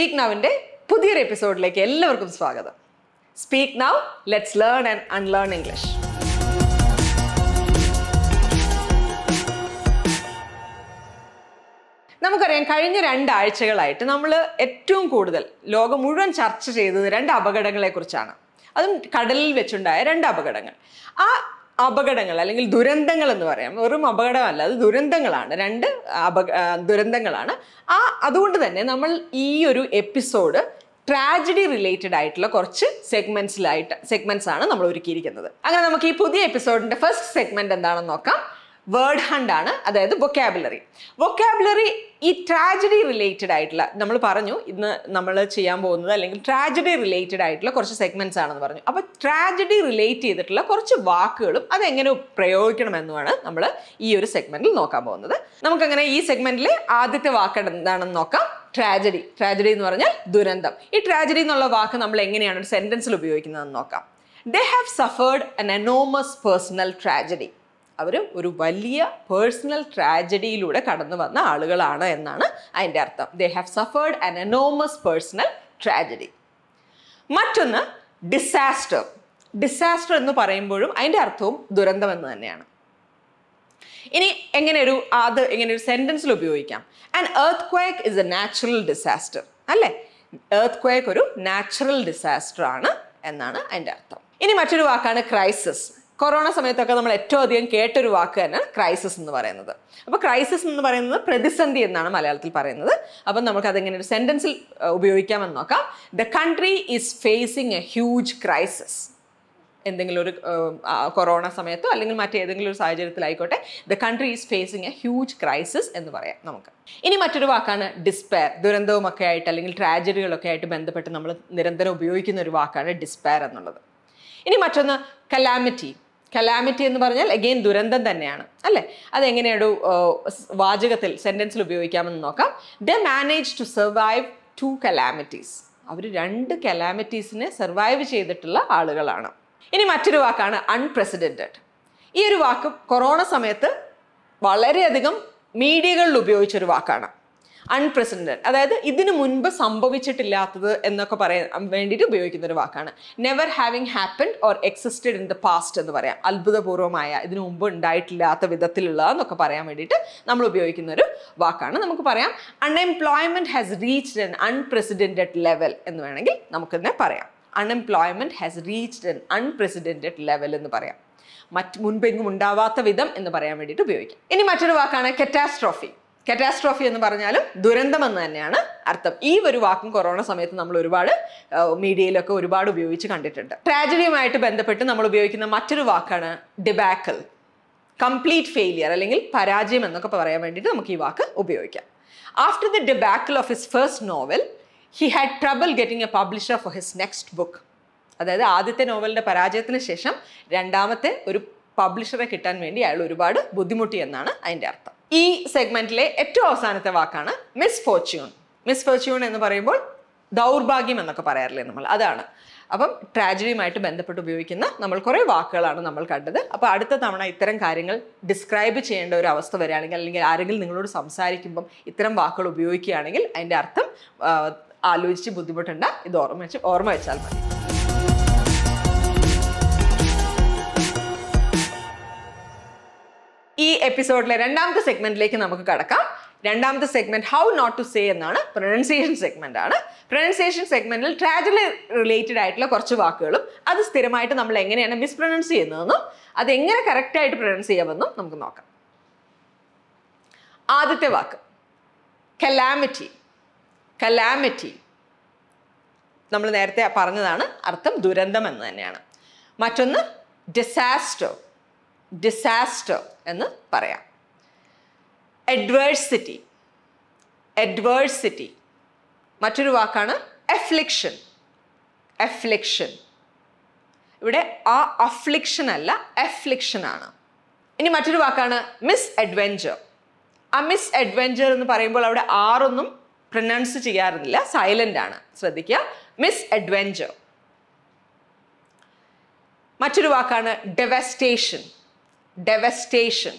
Speak നൗവിൻ്റെ പുതിയൊരു എപ്പിസോഡിലേക്ക് എല്ലാവർക്കും സ്വാഗതം speak now let's learn and unlearn English നമുക്കറിയാം കഴിഞ്ഞ രണ്ടാഴ്ചകളായിട്ട് നമ്മൾ ഏറ്റവും കൂടുതൽ ലോകം മുഴുവൻ ചർച്ച ചെയ്തത് രണ്ട് അപകടങ്ങളെക്കുറിച്ചാണ് അതും കടലിൽ വെച്ചുണ്ടായ രണ്ട് അപകടങ്ങൾ ആ അപകടങ്ങൾ അല്ലെങ്കിൽ ദുരന്തങ്ങൾ എന്ന് പറയാം വെറും അപകടമല്ല അത് ദുരന്തങ്ങളാണ് രണ്ട് അപക ദുരന്തങ്ങളാണ് ആ അതുകൊണ്ട് തന്നെ നമ്മൾ ഈ ഒരു എപ്പിസോഡ് ട്രാജഡി റിലേറ്റഡ് ആയിട്ടുള്ള കുറച്ച് സെഗ്മെന്റ്സിലായിട്ട് സെഗ്മെന്റ്സ് ആണ് നമ്മൾ ഒരുക്കിയിരിക്കുന്നത് അങ്ങനെ നമുക്ക് ഈ പുതിയ എപ്പിസോഡിന്റെ ഫസ്റ്റ് സെഗ്മെന്റ് എന്താണെന്ന് നോക്കാം വേർഡ് ഹണ്ട് ആണ് അതായത് വൊക്കാബുലറി വൊക്കാബുലറി ഈ ട്രാജഡി റിലേറ്റഡ് ആയിട്ടുള്ള നമ്മൾ പറഞ്ഞു ഇന്ന് നമ്മൾ ചെയ്യാൻ പോകുന്നത് അല്ലെങ്കിൽ ട്രാജഡി റിലേറ്റഡ് ആയിട്ടുള്ള കുറച്ച് സെഗ്മെന്റ്സ് ആണെന്ന് പറഞ്ഞു അപ്പോൾ ട്രാജഡി റിലേറ്റ് ചെയ്തിട്ടുള്ള കുറച്ച് വാക്കുകളും അതെങ്ങനെ പ്രയോഗിക്കണമെന്നുമാണ് നമ്മൾ ഈ ഒരു സെഗ്മെന്റിൽ നോക്കാൻ പോകുന്നത് നമുക്കങ്ങനെ ഈ സെഗ്മെന്റിലെ ആദ്യത്തെ വാക്ക് എന്താണെന്ന് നോക്കാം ട്രാജഡി ട്രാജഡി എന്ന് പറഞ്ഞാൽ ദുരന്തം ഈ ട്രാജഡി എന്നുള്ള വാക്ക് നമ്മൾ എങ്ങനെയാണ് ഒരു സെന്റൻസിൽ ഉപയോഗിക്കുന്നതെന്ന് നോക്കാം ദേ ഹാവ് സഫേർഡ് അൻ അനോമസ് പേഴ്സണൽ ട്രാജഡി അവർ ഒരു വലിയ പേഴ്സണൽ ട്രാജഡിയിലൂടെ കടന്നു വന്ന ആളുകളാണ് എന്നാണ് അതിൻ്റെ അർത്ഥം they have suffered an enormous personal tragedy മറ്റൊന്ന് ഡിസാസ്റ്റർ ഡിസാസ്റ്റർ എന്ന് പറയുമ്പോഴും അതിൻ്റെ അർത്ഥവും ദുരന്തം എന്ന് തന്നെയാണ് ഇനി എങ്ങനെ ഒരു അത് എങ്ങനെ ഒരു സെൻറ്റൻസിൽ ഉപയോഗിക്കാം and earthquake is a natural disaster അല്ലേ എർത്ത് ക്വേക്ക് ഒരു നാച്ചുറൽ ഡിസാസ്റ്റർ ആണ് എന്നാണ് അതിൻ്റെ അർത്ഥം ഇനി മറ്റൊരു വാക്കാണ് ക്രൈസിസ് കൊറോണ സമയത്തൊക്കെ നമ്മൾ ഏറ്റവും അധികം കേട്ടൊരു വാക്ക് തന്നെ ക്രൈസിസ് എന്ന് പറയുന്നത് അപ്പോൾ ക്രൈസിസ് എന്ന് പറയുന്നത് പ്രതിസന്ധി എന്നാണ് മലയാളത്തിൽ പറയുന്നത് അപ്പം നമുക്ക് അതെങ്ങനെ ഒരു സെൻറ്റൻസിൽ ഉപയോഗിക്കാമെന്ന് നോക്കാം the country is facing a huge crisis എന്തെങ്കിലും ഒരു കൊറോണ സമയത്തോ അല്ലെങ്കിൽ മറ്റേതെങ്കിലും ഒരു സാഹചര്യത്തിലായിക്കോട്ടെ the country is facing a huge crisis എന്ന് പറയാം നമുക്ക് ഇനി മറ്റൊരു വാക്കാണ് ഡിസ്പെയർ ദുരന്തവുമൊക്കെ ആയിട്ട് അല്ലെങ്കിൽ ട്രാജഡികളൊക്കെ ആയിട്ട് ബന്ധപ്പെട്ട് നമ്മൾ നിരന്തരം ഉപയോഗിക്കുന്ന ഒരു വാക്കാണ് ഡിസ്പെയർ എന്നുള്ളത് ഇനി മറ്റൊന്ന് കലാമിറ്റി കലാമിറ്റി എന്ന് പറഞ്ഞാൽ അഗെയിൻ ദുരന്തം തന്നെയാണ് അല്ലേ അതെങ്ങനെയൊരു വാചകത്തിൽ സെൻറ്റൻസിൽ ഉപയോഗിക്കാമെന്ന് നോക്കാം they manage to survive two calamities അവർ രണ്ട് കലാമിറ്റീസിനെ സർവൈവ് ചെയ്തിട്ടുള്ള ആളുകളാണ് ഇനി മറ്റൊരു വാക്കാണ് അൺപ്രസിഡൻറ്റഡ് ഈ ഒരു വാക്ക് കൊറോണ സമയത്ത് വളരെയധികം മീഡിയകളിൽ ഉപയോഗിച്ചൊരു വാക്കാണ് അൺപ്രസിഡന്റഡ് അതായത് ഇതിനു മുൻപ് സംഭവിച്ചിട്ടില്ലാത്തത് എന്നൊക്കെ പറയാൻ വേണ്ടിയിട്ട് ഉപയോഗിക്കുന്ന ഒരു വാക്കാണ് never having happened or existed in the past എന്ന് പറയാം അത്ഭുതപൂർവ്വമായ ഇതിനു മുമ്പ് ഉണ്ടായിട്ടില്ലാത്ത വിധത്തിലുള്ള എന്നൊക്കെ പറയാൻ വേണ്ടിയിട്ട് നമ്മൾ ഉപയോഗിക്കുന്ന ഒരു വാക്കാണ് നമുക്ക് പറയാം unemployment has reached an unprecedented level എന്ന് വേണമെങ്കിൽ നമുക്കിതിനെ പറയാം unemployment has reached an unprecedented level എന്ന് പറയാം മറ്റ് മുൻപെങ്ങും ഉണ്ടാവാത്ത വിധം എന്ന് പറയാൻ വേണ്ടിയിട്ട് ഉപയോഗിക്കാം ഇനി മറ്റൊരു വാക്കാണ് കെറ്റാസ്ട്രോഫി കറ്റാസ്ട്രോഫി എന്ന് പറഞ്ഞാലും ദുരന്തം എന്ന് തന്നെയാണ് അർത്ഥം ഈ ഒരു വാക്കും കൊറോണ സമയത്ത് നമ്മൾ ഒരുപാട് മീഡിയയിലൊക്കെ ഒരുപാട് ഉപയോഗിച്ച് കണ്ടിട്ടുണ്ട് ട്രാജഡിയുമായിട്ട് ബന്ധപ്പെട്ട് നമ്മൾ ഉപയോഗിക്കുന്ന മറ്റൊരു വാക്കാണ് ഡിബാക്കൽ കംപ്ലീറ്റ് ഫെയിലിയർ അല്ലെങ്കിൽ പരാജയം എന്നൊക്കെ പറയാൻ വേണ്ടിയിട്ട് നമുക്ക് ഈ വാക്ക് ഉപയോഗിക്കാം after the debacle of his first novel he had trouble getting a publisher for his next book അതായത് ആദ്യത്തെ നോവലിൻ്റെ പരാജയത്തിന് ശേഷം രണ്ടാമത്തെ ഒരു പബ്ലിഷറെ കിട്ടാൻ വേണ്ടി അയാൾ ഒരുപാട് ബുദ്ധിമുട്ടി എന്നാണ് അതിൻ്റെ അർത്ഥം ഈ സെഗ്മെന്റിലെ ഏറ്റവും അവസാനത്തെ വാക്കാണ് മിസ് ഫോർച്യൂൺ മിസ് ഫോർച്യൂൺ എന്ന് പറയുമ്പോൾ ദൗർഭാഗ്യം എന്നൊക്കെ പറയാറില്ലേ നമ്മൾ അതാണ് അപ്പം ട്രാജഡിയുമായിട്ട് ബന്ധപ്പെട്ട് ഉപയോഗിക്കുന്ന നമ്മൾ കുറേ വാക്കുകളാണ് നമ്മൾ കണ്ടത് അപ്പോൾ അടുത്ത തവണ ഇത്തരം കാര്യങ്ങൾ ഡിസ്ക്രൈബ് ചെയ്യേണ്ട ഒരു അവസ്ഥ വരികയാണെങ്കിൽ അല്ലെങ്കിൽ ആരെങ്കിലും നിങ്ങളോട് സംസാരിക്കുമ്പം ഇത്തരം വാക്കുകൾ ഉപയോഗിക്കുകയാണെങ്കിൽ അതിൻ്റെ അർത്ഥം ആലോചിച്ച് ബുദ്ധിമുട്ടുണ്ട ഇത് ഓർമ്മ വെച്ച് ഓർമ്മ വെച്ചാൽ മതി ഈ എപ്പിസോഡിലെ രണ്ടാമത്തെ സെഗ്മെന്റിലേക്ക് നമുക്ക് കടക്കാം രണ്ടാമത്തെ segment how not to say എന്നാണ് പ്രൊനൻസിയേഷൻ സെഗ്മെന്റ് ആണ് പ്രൊനൻസിയേഷൻ സെഗ്മെന്റിൽ ട്രാജഡി റിലേറ്റഡ് ആയിട്ടുള്ള കുറച്ച് വാക്കുകളും അത് സ്ഥിരമായിട്ട് നമ്മൾ എങ്ങനെയാണ് മിസ്പ്രൊനൗൺസ് ചെയ്യുന്നതെന്നും അത് എങ്ങനെ ആയിട്ട് പ്രൊനൗൺസ് ചെയ്യാമെന്നും നമുക്ക് നോക്കാം ആദ്യത്തെ വാക്ക് കലാമിറ്റി കലാമിറ്റി നമ്മൾ നേരത്തെ പറഞ്ഞതാണ് അർത്ഥം ദുരന്തം എന്ന് തന്നെയാണ് മറ്റൊന്ന് ഡിസാസ്റ്റർ ഡിസാസ്റ്റർ എന്ന് പറയാം എഡ്വേഴ്സിറ്റി എഡ്വേഴ്സിറ്റി മറ്റൊരു വാക്കാണ് എഫ്ലിക്ഷൻ എഫ്ലിക്ഷൻ ഇവിടെ ആ അഫ്ലിക്ഷൻ അല്ല എഫ്ലിക്ഷൻ ആണ് ഇനി മറ്റൊരു വാക്കാണ് മിസ് അഡ്വെഞ്ചർ ആ മിസ് അഡ്വെഞ്ചർ എന്ന് പറയുമ്പോൾ അവിടെ ആറൊന്നും പ്രൊനൗൺസ് ചെയ്യാറുന്നില്ല സൈലൻ്റ് ആണ് ശ്രദ്ധിക്കുക മിസ് അഡ്വെഞ്ചർ മറ്റൊരു വാക്കാണ് ഡെവസ്റ്റേഷൻ devastation.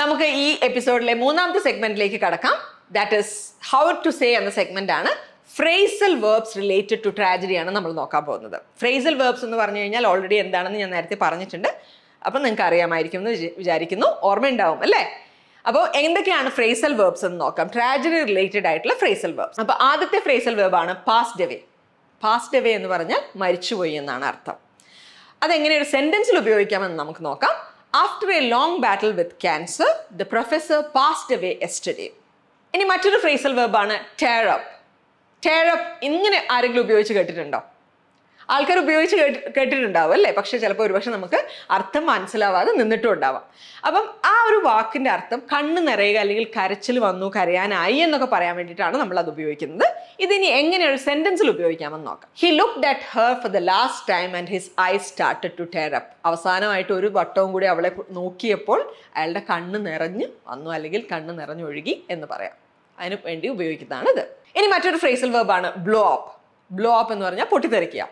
നമുക്ക് ഈ എപ്പിസോഡിലെ മൂന്നാമത്തെ സെഗ്മെന്റിലേക്ക് കടക്കാം that is how to say എന്ന സെഗ്മെന്റ് ആണ് ഫ്രേസൽ വേർബ്സ് റിലേറ്റഡ് ടു ട്രാജഡിയാണ് നമ്മൾ നോക്കാൻ പോകുന്നത് ഫ്രേസൽ വേർബ്സ് എന്ന് പറഞ്ഞു കഴിഞ്ഞാൽ ഓൾറെഡി എന്താണെന്ന് ഞാൻ നേരത്തെ പറഞ്ഞിട്ടുണ്ട് അപ്പം നിങ്ങൾക്ക് അറിയാമായിരിക്കും എന്ന് വിചാരിക്കുന്നു ഓർമ്മയുണ്ടാവും അല്ലേ അപ്പോൾ എന്തൊക്കെയാണ് ഫ്രേസൽ വേർബ്സ് എന്ന് നോക്കാം ട്രാജഡി റിലേറ്റഡ് ആയിട്ടുള്ള ഫ്രേസൽ വേർബ്സ് അപ്പോൾ ആദ്യത്തെ ഫ്രേസൽ വേർബാണ് പാസ്റ്റ് അവേ പാസ്റ്റ് അവേ എന്ന് പറഞ്ഞാൽ മരിച്ചുപോയി എന്നാണ് അർത്ഥം അതെങ്ങനെ ഒരു സെന്റൻസിൽ ഉപയോഗിക്കാമെന്ന് നമുക്ക് നോക്കാം after a long battle with cancer the professor passed away yesterday ഇനി മറ്റൊരു ഫ്രേസൽ വേർബാണ് ടേറപ്പ് ടേറപ്പ് ഇങ്ങനെ ആരെങ്കിലും ഉപയോഗിച്ച് കേട്ടിട്ടുണ്ടോ ആൾക്കാർ ഉപയോഗിച്ച് കേട്ടിട്ടുണ്ടാവും അല്ലേ പക്ഷെ ചിലപ്പോൾ ഒരുപക്ഷെ നമുക്ക് അർത്ഥം മനസ്സിലാവാതെ നിന്നിട്ടും ഉണ്ടാവാം അപ്പം ആ ഒരു വാക്കിൻ്റെ അർത്ഥം കണ്ണ് നിറയുക അല്ലെങ്കിൽ കരച്ചിൽ വന്നു കരയാനായി എന്നൊക്കെ പറയാൻ വേണ്ടിയിട്ടാണ് നമ്മൾ അത് ഉപയോഗിക്കുന്നത് ഇതിനി എങ്ങനെ ഒരു സെൻറ്റൻസിൽ ഉപയോഗിക്കാമെന്ന് നോക്കാം he look that her for the last time and his I started to tear up അവസാനമായിട്ട് ഒരു വട്ടവും കൂടി അവളെ നോക്കിയപ്പോൾ അയാളുടെ കണ്ണ് നിറഞ്ഞ് വന്നു അല്ലെങ്കിൽ കണ്ണ് നിറഞ്ഞൊഴുകി എന്ന് പറയാം അതിനു വേണ്ടി ഉപയോഗിക്കുന്നതാണ് ഇത് ഇനി മറ്റൊരു ഫ്രേസൽ വേർബാണ് ബ്ലോ അപ്പ് ബ്ലോ അപ്പ് എന്ന് പറഞ്ഞാൽ പൊട്ടിത്തെറിക്കുക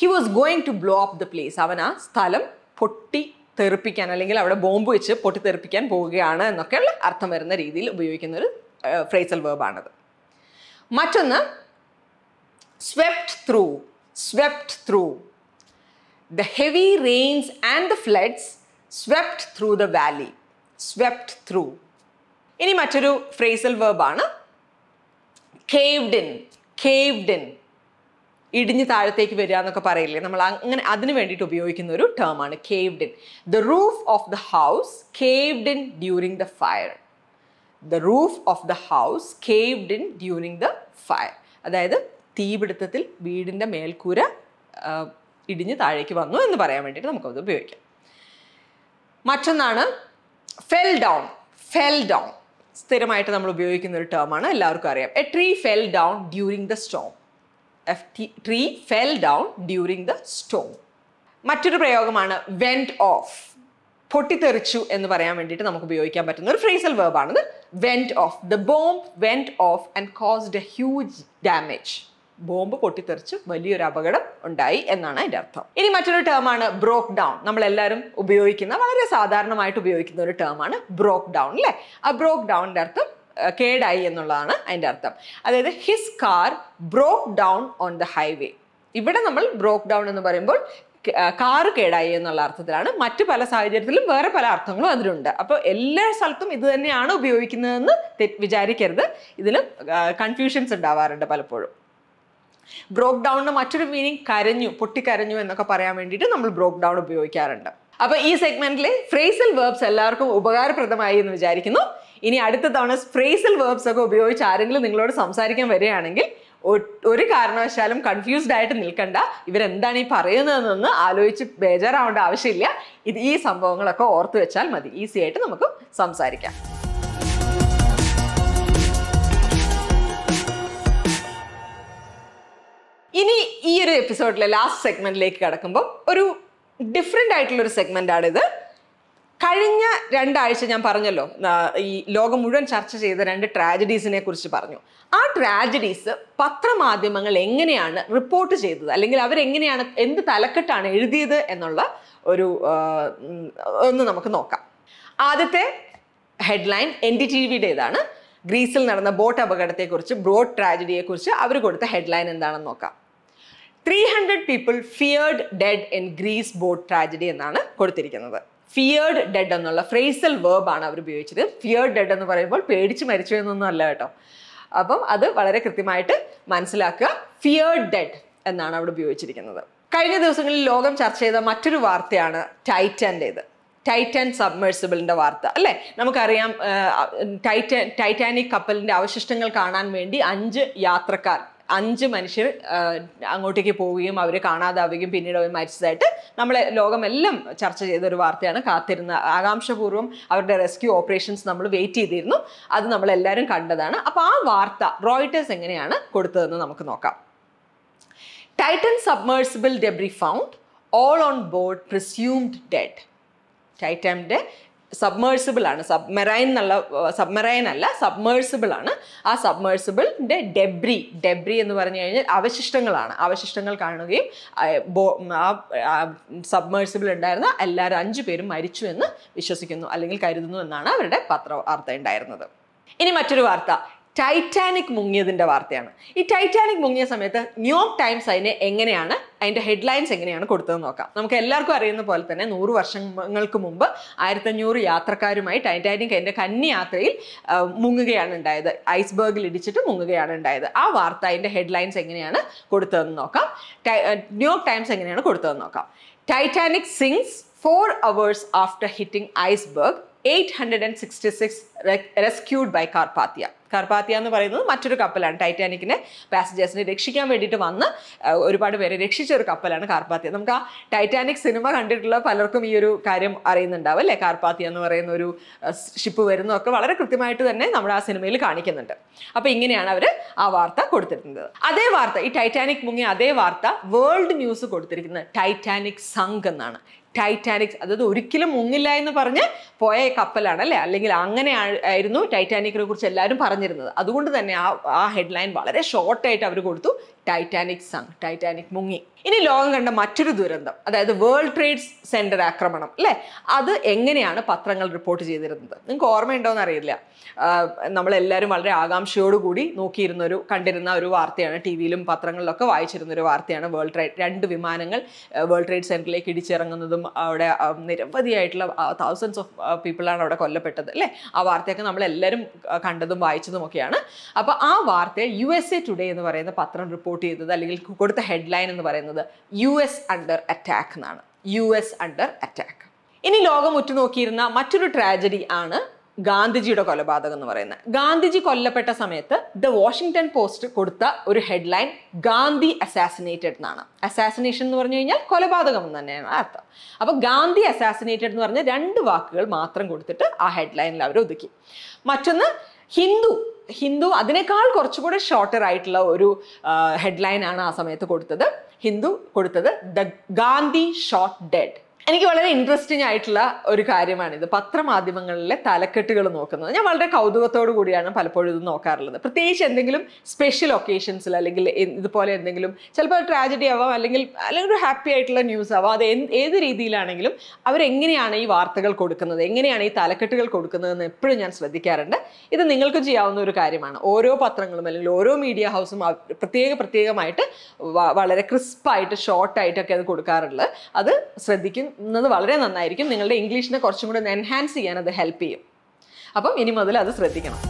he was going to blow up the place അവൻ ആ സ്ഥലം പൊട്ടി തെറിപ്പിക്കാൻ അല്ലെങ്കിൽ അവിടെ ബോംബ് വെച്ച് പൊട്ടി തെറിപ്പിക്കാൻ പോവുകയാണ് എന്നൊക്കെയുള്ള അർത്ഥം വരുന്ന രീതിയിൽ ഉപയോഗിക്കുന്ന ഒരു ഫ്രേസൽ വേർബാണത് മറ്റൊന്ന് swept through swept through the heavy rains and the floods swept through the valley swept through ഇനി മറ്റൊരു ഫ്രേസൽ വേർബാണ് കേവ്ഡിൻ കേവ്ഡിൻ ഇടിഞ്ഞ് താഴത്തേക്ക് വരിക എന്നൊക്കെ പറയില്ലേ നമ്മൾ അങ്ങനെ അതിന് വേണ്ടിയിട്ട് ഉപയോഗിക്കുന്ന ഒരു ടേമാണ് caved in the roof of the house caved in during the fire the roof of the house caved in during the fire അതായത് തീപിടുത്തത്തിൽ വീടിൻ്റെ മേൽക്കൂര ഇടിഞ്ഞ് താഴേക്ക് വന്നു എന്ന് പറയാൻ വേണ്ടിയിട്ട് നമുക്കത് ഉപയോഗിക്കാം മറ്റൊന്നാണ് ഫെൽ ഡൗൺ ഫെൽ ഡൗൺ സ്ഥിരമായിട്ട് നമ്മൾ ഉപയോഗിക്കുന്ന ഒരു ടേമാണ് എല്ലാവർക്കും അറിയാം a tree fell down during the storm tree fell down during the storm മറ്റൊരു പ്രയോഗമാണ് വെൻറ്റ് ഓഫ് പൊട്ടിത്തെറിച്ചു എന്ന് പറയാൻ വേണ്ടിയിട്ട് നമുക്ക് ഉപയോഗിക്കാൻ പറ്റുന്ന ഒരു ഫ്രേസൽ ആണ് went off the bomb went off and caused a huge damage bomb പൊട്ടിത്തെറിച്ച് വലിയൊരു അപകടം ഉണ്ടായി എന്നാണ് അതിൻ്റെ അർത്ഥം ഇനി മറ്റൊരു ടേമാണ് ബ്രോക്ക് ഡൗൺ നമ്മൾ എല്ലാവരും ഉപയോഗിക്കുന്ന വളരെ സാധാരണമായിട്ട് ഉപയോഗിക്കുന്ന ഒരു ടേമാണ് ബ്രോക്ക് ഡൗൺ അല്ലേ ആ ബ്രോക്ക് ഡൗണിൻ്റെ അർത്ഥം കേടായി എന്നുള്ളതാണ് അതിൻ്റെ അർത്ഥം അതായത് his car broke down on the highway ഇവിടെ നമ്മൾ ബ്രോക്ക് ഡൗൺ എന്ന് പറയുമ്പോൾ കാറ് കേടായി എന്നുള്ള അർത്ഥത്തിലാണ് മറ്റു പല സാഹചര്യത്തിലും വേറെ പല അർത്ഥങ്ങളും അതിലുണ്ട് അപ്പോൾ എല്ലാ സ്ഥലത്തും ഇത് തന്നെയാണ് ഉപയോഗിക്കുന്നതെന്ന് വിചാരിക്കരുത് ഇതിൽ കൺഫ്യൂഷൻസ് ഉണ്ടാവാറുണ്ട് പലപ്പോഴും ബ്രോക്ക് ഡൗണിന് മറ്റൊരു മീനിങ് കരഞ്ഞു പൊട്ടിക്കരഞ്ഞു എന്നൊക്കെ പറയാൻ വേണ്ടിയിട്ട് നമ്മൾ ബ്രോക്ക് ഡൗൺ ഉപയോഗിക്കാറുണ്ട് അപ്പോൾ ഈ സെഗ്മെന്റിലെ ഫ്രേസൽ വേർബ്സ് എല്ലാവർക്കും ഉപകാരപ്രദമായി എന്ന് വിചാരിക്കുന്നു ഇനി അടുത്ത തവണ സ്പ്രേസൽ വേർബ്സ് ഒക്കെ ഉപയോഗിച്ച് ആരെങ്കിലും നിങ്ങളോട് സംസാരിക്കാൻ വരികയാണെങ്കിൽ ഒരു കാരണവശാലും കൺഫ്യൂസ്ഡ് ആയിട്ട് നിൽക്കണ്ട ഇവരെന്താണ് ഈ പറയുന്നതെന്ന് ആലോചിച്ച് ബേജാറാവേണ്ട ആവശ്യമില്ല ഇത് ഈ സംഭവങ്ങളൊക്കെ ഓർത്തു വെച്ചാൽ മതി ഈസി ആയിട്ട് നമുക്ക് സംസാരിക്കാം ഇനി ഈ ഒരു എപ്പിസോഡിലെ ലാസ്റ്റ് സെഗ്മെന്റിലേക്ക് കടക്കുമ്പോൾ ഒരു ഡിഫറെൻ്റ് ആയിട്ടുള്ളൊരു സെഗ്മെൻ്റ് ആണിത് കഴിഞ്ഞ രണ്ടാഴ്ച ഞാൻ പറഞ്ഞല്ലോ ഈ ലോകം മുഴുവൻ ചർച്ച ചെയ്ത രണ്ട് ട്രാജഡീസിനെ കുറിച്ച് പറഞ്ഞു ആ ട്രാജഡീസ് പത്രമാധ്യമങ്ങൾ എങ്ങനെയാണ് റിപ്പോർട്ട് ചെയ്തത് അല്ലെങ്കിൽ അവരെങ്ങനെയാണ് എന്ത് തലക്കെട്ടാണ് എഴുതിയത് എന്നുള്ള ഒരു ഒന്ന് നമുക്ക് നോക്കാം ആദ്യത്തെ ഹെഡ്ലൈൻ എൻ ഡി ടി വിയുടേതാണ് ഗ്രീസിൽ നടന്ന ബോട്ട് അപകടത്തെക്കുറിച്ച് ബ്രോഡ് ട്രാജഡിയെക്കുറിച്ച് അവർ കൊടുത്ത ഹെഡ്ലൈൻ എന്താണെന്ന് നോക്കാം three hundred people feared dead in Greece boat tragedy എന്നാണ് കൊടുത്തിരിക്കുന്നത് ഫിയേർഡ് ഡെഡ് എന്നുള്ള ഫ്രേസൽ വേർബാണ് അവർ ഉപയോഗിച്ചത് ഫിയേർഡ് ഡെഡ് എന്ന് പറയുമ്പോൾ പേടിച്ച് മരിച്ചു എന്നൊന്നും അല്ല കേട്ടോ അപ്പം അത് വളരെ കൃത്യമായിട്ട് മനസ്സിലാക്കുക ഫിയേർഡ് ഡെഡ് എന്നാണ് അവിടെ ഉപയോഗിച്ചിരിക്കുന്നത് കഴിഞ്ഞ ദിവസങ്ങളിൽ ലോകം ചർച്ച ചെയ്ത മറ്റൊരു വാർത്തയാണ് ടൈറ്റൻ്റേത് ടൈറ്റാൻ സബ്മേഴ്സിബിളിൻ്റെ വാർത്ത അല്ലേ നമുക്കറിയാം ടൈറ്റാ ടൈറ്റാനിക് കപ്പലിൻ്റെ അവശിഷ്ടങ്ങൾ കാണാൻ വേണ്ടി അഞ്ച് യാത്രക്കാർ അഞ്ച് മനുഷ്യർ അങ്ങോട്ടേക്ക് പോവുകയും അവർ കാണാതാവുകയും പിന്നീട് അവർ മരിച്ചതായിട്ട് നമ്മളെ ലോകമെല്ലാം ചർച്ച ചെയ്തൊരു വാർത്തയാണ് കാത്തിരുന്ന ആകാംക്ഷപൂർവ്വം അവരുടെ റെസ്ക്യൂ ഓപ്പറേഷൻസ് നമ്മൾ വെയിറ്റ് ചെയ്തിരുന്നു അത് നമ്മളെല്ലാവരും കണ്ടതാണ് അപ്പോൾ ആ വാർത്ത റോയിട്ടേഴ്സ് എങ്ങനെയാണ് കൊടുത്തതെന്ന് നമുക്ക് നോക്കാം Titan submersible debris found all on board presumed dead ടൈറ്റാമിൻ്റെ സബ്മേഴ്സിബിൾ ആണ് സബ് മെറൈൻ എന്നുള്ള സബ്മെറൈൻ അല്ല സബ്മേഴ്സിബിൾ ആണ് ആ സബ്മേഴ്സിബിളിൻ്റെ ഡെബ്രി ഡെബ്രി എന്ന് പറഞ്ഞു കഴിഞ്ഞാൽ അവശിഷ്ടങ്ങളാണ് അവശിഷ്ടങ്ങൾ കാണുകയും ആ സബ്മേഴ്സിബിൾ ഉണ്ടായിരുന്ന എല്ലാവരും അഞ്ചു പേരും മരിച്ചു എന്ന് വിശ്വസിക്കുന്നു അല്ലെങ്കിൽ കരുതുന്നു എന്നാണ് അവരുടെ പത്ര വാർത്ത ഉണ്ടായിരുന്നത് ഇനി മറ്റൊരു വാർത്ത ടൈറ്റാനിക് മുങ്ങിയതിൻ്റെ വാർത്തയാണ് ഈ ടൈറ്റാനിക് മുങ്ങിയ സമയത്ത് ന്യൂയോർക്ക് ടൈംസ് അതിനെ എങ്ങനെയാണ് അതിൻ്റെ ഹെഡ്ലൈൻസ് എങ്ങനെയാണ് കൊടുത്തതെന്ന് നോക്കാം നമുക്ക് എല്ലാവർക്കും അറിയുന്ന പോലെ തന്നെ നൂറ് വർഷങ്ങൾക്ക് മുമ്പ് ആയിരത്തഞ്ഞൂറ് യാത്രക്കാരുമായി ടൈറ്റാനിക് അതിൻ്റെ യാത്രയിൽ മുങ്ങുകയാണ് ഉണ്ടായത് ഐസ്ബേർഗിൽ ഇടിച്ചിട്ട് മുങ്ങുകയാണ് ഉണ്ടായത് ആ വാർത്ത അതിൻ്റെ ഹെഡ്ലൈൻസ് എങ്ങനെയാണ് കൊടുത്തതെന്ന് നോക്കാം ന്യൂയോർക്ക് ടൈംസ് എങ്ങനെയാണ് കൊടുത്തതെന്ന് നോക്കാം Titanic sinks four hours after hitting iceberg eight hundred and sixty six rescued by Carpathia Carpathia എന്ന് പറയുന്നത് മറ്റൊരു കപ്പലാണ് ടൈറ്റാനിക്കിനെ പാസഞ്ചേഴ്സിനെ രക്ഷിക്കാൻ വേണ്ടിയിട്ട് വന്ന് ഒരുപാട് പേരെ രക്ഷിച്ച ഒരു കപ്പലാണ് കാർപ്പാത്തിയ നമുക്ക് ആ ടൈറ്റാനിക് സിനിമ കണ്ടിട്ടുള്ള പലർക്കും ഈ ഒരു കാര്യം അറിയുന്നുണ്ടാവും അല്ലേ കാർപ്പാത്തിയ എന്ന് പറയുന്ന ഒരു ഷിപ്പ് വരുന്നതൊക്കെ വളരെ കൃത്യമായിട്ട് തന്നെ നമ്മൾ ആ സിനിമയിൽ കാണിക്കുന്നുണ്ട് അപ്പോൾ ഇങ്ങനെയാണ് അവർ ആ വാർത്ത കൊടുത്തിരുന്നത് അതേ വാർത്ത ഈ ടൈറ്റാനിക് മുങ്ങിയ അതേ വാർത്ത വേൾഡ് ന്യൂസ് കൊടുത്തിരിക്കുന്നത് ടൈറ്റാനിക് സംഘ് എന്നാണ് ടൈറ്റാനിക് അതായത് ഒരിക്കലും മുങ്ങില്ല എന്ന് പറഞ്ഞ് പോയ കപ്പലാണ് അല്ലേ അല്ലെങ്കിൽ അങ്ങനെ ആയിരുന്നു ടൈറ്റാനിക്കിനെ കുറിച്ച് എല്ലാവരും പറഞ്ഞു പറഞ്ഞിരുന്നത് അതുകൊണ്ട് തന്നെ ആ ആ ഹെഡ്ലൈൻ വളരെ ഷോർട്ടായിട്ട് അവർ കൊടുത്തു ടൈറ്റാനിക് സങ് ടൈറ്റാനിക് മുങ്ങി ഇനി ലോകം കണ്ട മറ്റൊരു ദുരന്തം അതായത് വേൾഡ് ട്രേഡ് സെന്റർ ആക്രമണം അല്ലേ അത് എങ്ങനെയാണ് പത്രങ്ങൾ റിപ്പോർട്ട് ചെയ്തിരുന്നത് നിങ്ങൾക്ക് ഓർമ്മയുണ്ടോയെന്ന് അറിയില്ല നമ്മളെല്ലാവരും വളരെ ആകാംക്ഷയോടുകൂടി നോക്കിയിരുന്ന ഒരു കണ്ടിരുന്ന ഒരു വാർത്തയാണ് ടി വിയിലും പത്രങ്ങളിലൊക്കെ വായിച്ചിരുന്ന ഒരു വാർത്തയാണ് വേൾഡ് ട്രേഡ് രണ്ട് വിമാനങ്ങൾ വേൾഡ് ട്രേഡ് സെന്ററിലേക്ക് ഇടിച്ചിറങ്ങുന്നതും അവിടെ നിരവധിയായിട്ടുള്ള തൗസൻഡ്സ് ഓഫ് പീപ്പിളാണ് അവിടെ കൊല്ലപ്പെട്ടത് അല്ലേ ആ വാർത്തയൊക്കെ നമ്മളെല്ലാവരും കണ്ടതും വായിച്ചതും ഒക്കെയാണ് അപ്പോൾ ആ വാർത്തയെ യു എസ് എ ടുഡേ എന്ന് പറയുന്ന പത്രം റിപ്പോർട്ട് ചെയ്തത് അല്ലെങ്കിൽ കൊടുത്ത ഹെഡ്ലൈൻ എന്ന് പറയുന്നത് പറയുന്നത് യു എസ് അണ്ടർ അറ്റാക്ക് എന്നാണ് യു എസ് അണ്ടർ അറ്റാക്ക് ഇനി ലോകം ഉറ്റുനോക്കിയിരുന്ന മറ്റൊരു ട്രാജഡി ആണ് ഗാന്ധിജിയുടെ കൊലപാതകം എന്ന് പറയുന്നത് ഗാന്ധിജി കൊല്ലപ്പെട്ട സമയത്ത് ദ വാഷിംഗ്ടൺ പോസ്റ്റ് കൊടുത്ത ഒരു ഹെഡ്ലൈൻ ഗാന്ധി അസാസിനേറ്റഡ് എന്നാണ് അസാസിനേഷൻ എന്ന് പറഞ്ഞു കഴിഞ്ഞാൽ കൊലപാതകം എന്ന് തന്നെയാണ് അർത്ഥം അപ്പോൾ ഗാന്ധി അസാസിനേറ്റഡ് എന്ന് പറഞ്ഞ രണ്ട് വാക്കുകൾ മാത്രം കൊടുത്തിട്ട് ആ ഹെഡ്ലൈനിൽ അവർ ഒതുക്കി മറ്റൊന്ന് ഹിന്ദു ഹിന്ദു അതിനേക്കാൾ കുറച്ചുകൂടെ ഷോർട്ടർ ആയിട്ടുള്ള ഒരു ഹെഡ്ലൈനാണ് ആ സമയത്ത് കൊടുത്തത് ಹಿಂದೂ ಕೊಡುತ್ತದೆ ದ ಗಾಂಧಿ ಶಾಟ್ ಡೆಡ್ എനിക്ക് വളരെ ഇൻട്രസ്റ്റിംഗ് ആയിട്ടുള്ള ഒരു കാര്യമാണിത് പത്രമാധ്യമങ്ങളിലെ തലക്കെട്ടുകൾ നോക്കുന്നത് ഞാൻ വളരെ കൗതുകത്തോടു കൂടിയാണ് പലപ്പോഴും ഇത് നോക്കാറുള്ളത് പ്രത്യേകിച്ച് എന്തെങ്കിലും സ്പെഷ്യൽ ഒക്കേഷൻസിൽ അല്ലെങ്കിൽ ഇതുപോലെ എന്തെങ്കിലും ചിലപ്പോൾ ട്രാജഡി ആവാം അല്ലെങ്കിൽ അല്ലെങ്കിൽ ഒരു ഹാപ്പി ആയിട്ടുള്ള ന്യൂസ് ആവാം അത് ഏത് രീതിയിലാണെങ്കിലും അവരെങ്ങനെയാണ് ഈ വാർത്തകൾ കൊടുക്കുന്നത് എങ്ങനെയാണ് ഈ തലക്കെട്ടുകൾ കൊടുക്കുന്നതെന്ന് എപ്പോഴും ഞാൻ ശ്രദ്ധിക്കാറുണ്ട് ഇത് നിങ്ങൾക്ക് ചെയ്യാവുന്ന ഒരു കാര്യമാണ് ഓരോ പത്രങ്ങളും അല്ലെങ്കിൽ ഓരോ മീഡിയ ഹൗസും പ്രത്യേക പ്രത്യേകമായിട്ട് വളരെ ക്രിസ്പായിട്ട് ഷോർട്ടായിട്ടൊക്കെ അത് കൊടുക്കാറുള്ളത് അത് ശ്രദ്ധിക്കും എന്നത് വളരെ നന്നായിരിക്കും നിങ്ങളുടെ ഇംഗ്ലീഷിനെ കുറച്ചും കൂടി എൻഹാൻസ് ചെയ്യാൻ അത് ഹെൽപ്പ് ചെയ്യും അപ്പം ഇനി മുതൽ അത് ശ്രദ്ധിക്കണം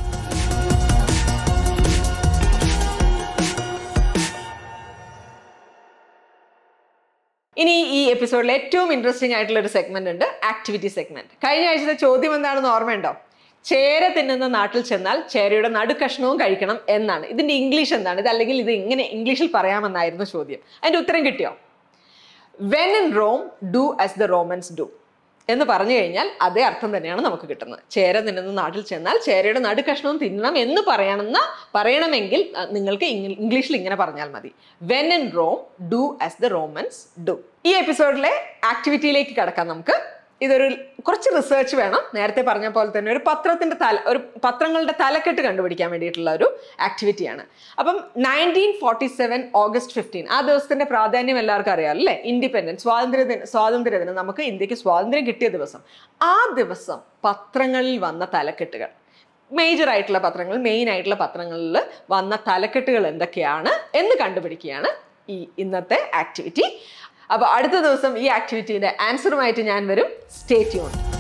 ഇനി ഈ എപ്പിസോഡിൽ ഏറ്റവും ഇൻട്രസ്റ്റിംഗ് ആയിട്ടുള്ള ഒരു സെഗ്മെന്റ് ഉണ്ട് ആക്ടിവിറ്റി സെഗ്മെന്റ് കഴിഞ്ഞ ആഴ്ചത്തെ ചോദ്യം എന്താണെന്ന് ഓർമ്മയുണ്ടോ ചേര തിന്നുന്ന നാട്ടിൽ ചെന്നാൽ ചേരയുടെ നടുക്കഷ്ണവും കഴിക്കണം എന്നാണ് ഇതിന്റെ ഇംഗ്ലീഷ് എന്താണ് ഇത് അല്ലെങ്കിൽ ഇത് എങ്ങനെ ഇംഗ്ലീഷിൽ പറയാമെന്നായിരുന്നു ചോദ്യം അതിന്റെ ഉത്തരം കിട്ടിയോ when in Rome do as the Romans do എന്ന് പറഞ്ഞു കഴിഞ്ഞാൽ അതേ അർത്ഥം തന്നെയാണ് നമുക്ക് കിട്ടുന്നത് ചേര തിന്നുന്ന നാട്ടിൽ ചെന്നാൽ ചേരയുടെ നടുക്കഷ്ണവും തിന്നണം എന്ന് പറയണമെന്ന് പറയണമെങ്കിൽ നിങ്ങൾക്ക് ഇംഗ്ലീഷിൽ ഇങ്ങനെ പറഞ്ഞാൽ മതി when in Rome do as the Romans do ഈ എപ്പിസോഡിലെ ആക്ടിവിറ്റിയിലേക്ക് കടക്കാം നമുക്ക് ഇതൊരു കുറച്ച് റിസർച്ച് വേണം നേരത്തെ പറഞ്ഞ പോലെ തന്നെ ഒരു പത്രത്തിൻ്റെ തല ഒരു പത്രങ്ങളുടെ തലക്കെട്ട് കണ്ടുപിടിക്കാൻ വേണ്ടിയിട്ടുള്ള ഒരു ആക്ടിവിറ്റിയാണ് അപ്പം nineteen forty seven August fifteen ആ ദിവസത്തിൻ്റെ പ്രാധാന്യം എല്ലാവർക്കും അറിയാമല്ലോ അല്ലേ ഇൻഡിപെൻഡൻസ് സ്വാതന്ത്ര്യ സ്വാതന്ത്ര്യദിനം സ്വാതന്ത്ര്യ ദിനം നമുക്ക് ഇന്ത്യക്ക് സ്വാതന്ത്ര്യം കിട്ടിയ ദിവസം ആ ദിവസം പത്രങ്ങളിൽ വന്ന തലക്കെട്ടുകൾ മേജറായിട്ടുള്ള ആയിട്ടുള്ള പത്രങ്ങൾ മെയിൻ ആയിട്ടുള്ള പത്രങ്ങളിൽ വന്ന തലക്കെട്ടുകൾ എന്തൊക്കെയാണ് എന്ന് കണ്ടുപിടിക്കുകയാണ് ഈ ഇന്നത്തെ ആക്ടിവിറ്റി അപ്പോൾ അടുത്ത ദിവസം ഈ ആക്ടിവിറ്റീൻ്റെ ആൻസറുമായിട്ട് ഞാൻ വരും സ്റ്റേ ട്യൂൺ